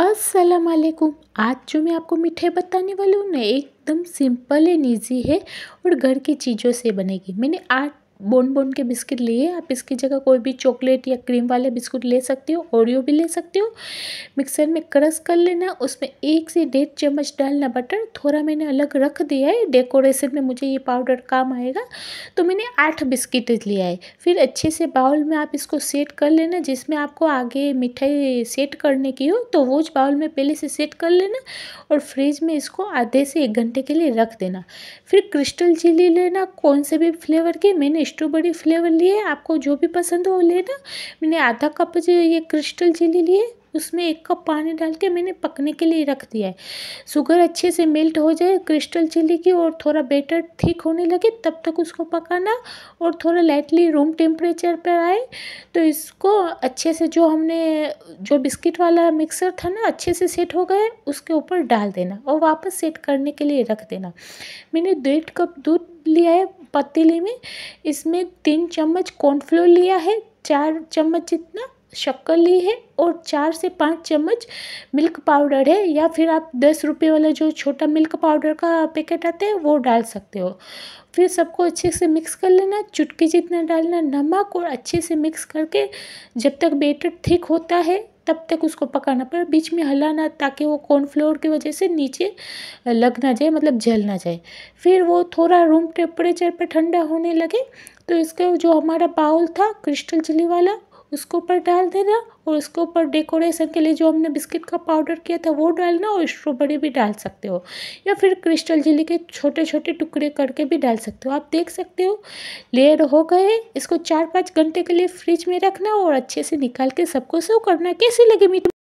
वालेकुम आज जो मैं आपको मिठाई बताने वाली हूँ ना एकदम सिंपल एंड ईजी है और घर की चीज़ों से बनेगी मैंने आठ बोन बोन के बिस्किट लिए आप इसकी जगह कोई भी चॉकलेट या क्रीम वाले बिस्कुट ले सकते हो ओरियो भी ले सकते हो मिक्सर में क्रश कर लेना उसमें एक से डेढ़ चम्मच डालना बटर थोड़ा मैंने अलग रख दिया है डेकोरेशन में मुझे ये पाउडर काम आएगा तो मैंने आठ बिस्किट लिया है फिर अच्छे से बाउल में आप इसको सेट कर लेना जिसमें आपको आगे मिठाई सेट करने की हो तो वो बाउल में पहले से सेट कर लेना और फ्रिज में इसको आधे से एक घंटे के लिए रख देना फिर क्रिस्टल चिली लेना कौन से भी फ्लेवर के मैंने स्ट्रॉबेरी फ्लेवर लिए आपको जो भी पसंद हो लेना मैंने आधा कप जो ये क्रिस्टल चिली लिए उसमें एक कप पानी डाल के मैंने पकने के लिए रख दिया है शुगर अच्छे से मेल्ट हो जाए क्रिस्टल चिली की और थोड़ा बेटर ठीक होने लगे तब तक उसको पकाना और थोड़ा लाइटली रूम टेम्परेचर पर आए तो इसको अच्छे से जो हमने जो बिस्किट वाला मिक्सर था ना अच्छे से सेट हो गए उसके ऊपर डाल देना और वापस सेट करने के लिए रख देना मैंने डेढ़ कप दूध लिया है पतीले में इसमें तीन चम्मच कॉर्नफ्लोर लिया है चार चम्मच जितना शक्कर ली है और चार से पाँच चम्मच मिल्क पाउडर है या फिर आप दस रुपये वाला जो छोटा मिल्क पाउडर का पैकेट आता है वो डाल सकते हो फिर सबको अच्छे से मिक्स कर लेना चुटकी जितना डालना नमक और अच्छे से मिक्स करके जब तक बेटर ठीक होता है तब तक उसको पकाना पर बीच में हलाना ताकि वो कॉर्नफ्लोर की वजह से नीचे लग ना जाए मतलब जल ना जाए फिर वो थोड़ा रूम टेम्परेचर पर ठंडा होने लगे तो इसका जो हमारा बाउल था क्रिस्टल चिली वाला उसको ऊपर डाल देना और उसके ऊपर डेकोरेशन के लिए जो हमने बिस्किट का पाउडर किया था वो डालना और स्ट्रॉबेरी भी डाल सकते हो या फिर क्रिस्टल जिली के छोटे छोटे टुकड़े करके भी डाल सकते हो आप देख सकते हो लेयर हो गए इसको चार पाँच घंटे के लिए फ्रिज में रखना और अच्छे से निकाल के सबको सर्व करना कैसी लगे मीठी